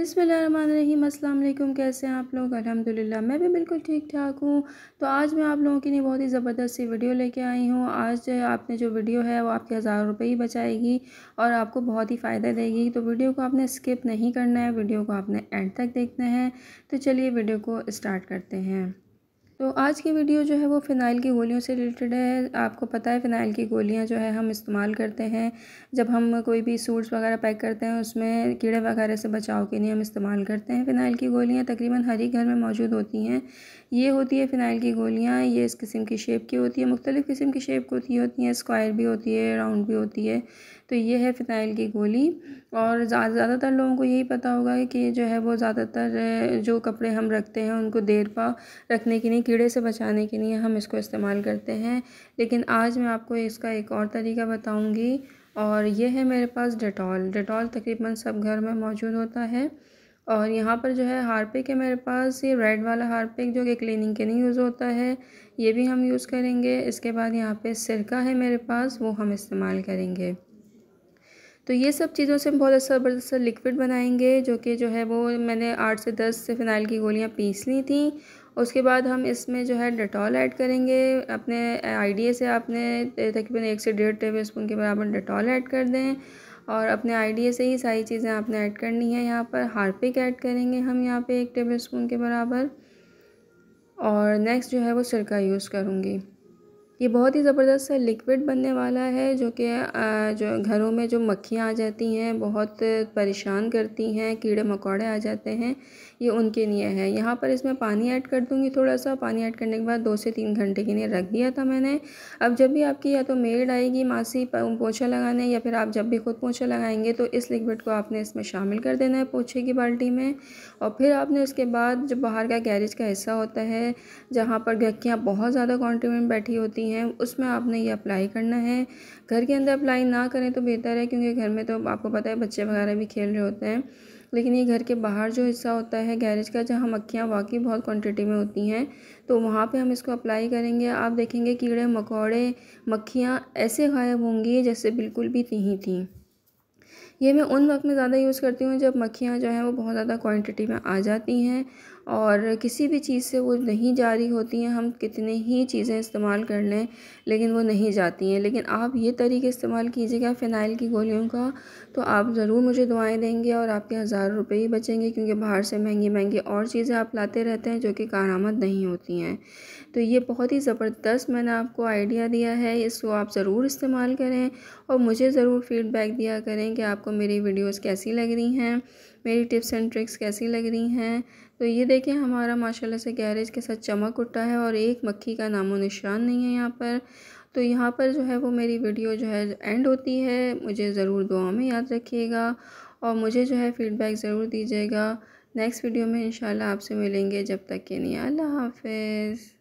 बसमीम अल्लाम कैसे हैं आप लोग अल्हम्दुलिल्लाह मैं भी बिल्कुल ठीक ठाक हूँ तो आज मैं आप लोगों के लिए बहुत ही ज़बरदस्त सी वीडियो लेके आई हूँ आज आपने जो वीडियो है वो आपके हज़ार रुपये ही बचाएगी और आपको बहुत ही फ़ायदा देगी तो वीडियो को आपने स्किप नहीं करना है वीडियो को आपने एंड तक देखना है तो चलिए वीडियो को स्टार्ट करते हैं तो आज की वीडियो जो है वो फ़िनाइल की गोलियों से रिलेटेड है आपको पता है फ़िनाइल की गोलियां जो है हम इस्तेमाल करते हैं जब हम कोई भी सूट्स वगैरह पैक करते हैं उसमें कीड़े वगैरह से बचाव के लिए हम इस्तेमाल करते हैं फ़िनाइल की गोलियां तकरीबन हर ही घर में मौजूद होती हैं ये होती है फ़िनाइल की गोलियाँ ये इस किस्म की शेप की होती है मुख्तलिफ़ किस्म की शेप की होती हैं स्क्वायर भी होती है राउंड भी होती है तो ये है फ़िनाइल की गोली और ज़्यादातर लोगों को यही पता होगा कि जो है वो ज़्यादातर जो कपड़े हम रखते हैं उनको देर पा रखने के लिए कीड़े से बचाने के लिए हम इसको इस्तेमाल करते हैं लेकिन आज मैं आपको इसका एक और तरीका बताऊँगी और ये है मेरे पास डिटॉल डिटॉल तकरीबन सब घर में मौजूद होता है और यहाँ पर जो है हारपिक है मेरे पास ये रेड वाला हारपिक जो कि क्लीनिंग के लिए यूज़ होता है ये भी हम यूज़ करेंगे इसके बाद यहाँ पर सिरका है मेरे पास वो हम इस्तेमाल करेंगे तो ये सब चीज़ों से हम बहुत असर अच्छा ज़बरदस्त लिक्विड बनाएंगे जो कि जो है वो मैंने आठ से दस से फिनाइल की गोलियाँ पीस ली थी उसके बाद हम इसमें जो है डेटॉल ऐड करेंगे अपने आइडिए से आपने तकरीबन एक से डेढ़ टेबल स्पून के बराबर डेटॉल ऐड कर दें और अपने आइडिए से ही सारी चीज़ें आपने ऐड करनी है यहाँ पर हार्पिक ऐड करेंगे हम यहाँ पे एक टेबल स्पून के बराबर और नेक्स्ट जो है वो सिरका यूज़ करूँगी ये बहुत ही ज़बरदस्त सा लिक्विड बनने वाला है जो कि जो घरों में जो मक्खियाँ आ जाती हैं बहुत परेशान करती हैं कीड़े मकोड़े आ जाते हैं ये उनके लिए है यहाँ पर इसमें पानी ऐड कर दूँगी थोड़ा सा पानी ऐड करने के बाद दो से तीन घंटे के लिए रख दिया था मैंने अब जब भी आपकी या तो मेड आएगी मासी पोछा लगाने या फिर आप जब भी खुद पोछा लगाएंगे तो इस लिक्विड को आपने इसमें शामिल कर देना है पोछे की बाल्टी में और फिर आपने उसके बाद जो बाहर का गैरेज का हिस्सा होता है जहाँ पर गक्कियाँ बहुत ज़्यादा क्वान्टिटी में बैठी होती होती हैं उसमें आपने ये अप्लाई करना है घर के अंदर अप्लाई ना करें तो बेहतर है क्योंकि घर में तो आपको पता है बच्चे वगैरह भी खेल रहे होते हैं लेकिन ये घर के बाहर जो हिस्सा होता है गैरेज का जहाँ मक्खियाँ वाकई बहुत क्वांटिटी में होती हैं तो वहाँ पे हम इसको अप्लाई करेंगे आप देखेंगे कीड़े मकोड़े मक्खियाँ ऐसे गायब होंगी जैसे बिल्कुल भी नहीं थी ये मैं उन वक्त में ज़्यादा यूज़ करती हूँ जब मक्खियाँ जो हैं वो बहुत ज़्यादा क्वांटिटी में आ जाती हैं और किसी भी चीज़ से वो नहीं जा रही होती हैं हम कितने ही चीज़ें इस्तेमाल कर लें लेकिन वो नहीं जाती हैं लेकिन आप ये तरीके इस्तेमाल कीजिएगा फ़िनाइल की गोलियों का तो आप ज़रूर मुझे दुआएं देंगे और आपके हज़ार रुपये ही बचेंगे क्योंकि बाहर से महंगी महंगी और चीज़ें आप लाते रहते हैं जो कि कारामद नहीं होती हैं तो ये बहुत ही ज़बरदस्त मैंने आपको आइडिया दिया है इसको आप ज़रूर इस्तेमाल करें और मुझे ज़रूर फीडबैक दिया करें कि आप आपको मेरी वीडियोस कैसी लग रही हैं मेरी टिप्स एंड ट्रिक्स कैसी लग रही हैं तो ये देखें हमारा माशाल्लाह से गैरेज के साथ चमक उठा है और एक मक्खी का नामो निशान नहीं है यहाँ पर तो यहाँ पर जो है वो मेरी वीडियो जो है एंड होती है मुझे ज़रूर दुआ में याद रखिएगा और मुझे जो है फ़ीडबैक ज़रूर दीजिएगा नेक्स्ट वीडियो में इंशाल्लाह आपसे मिलेंगे जब तक के लिए अल्लाह हाफिज़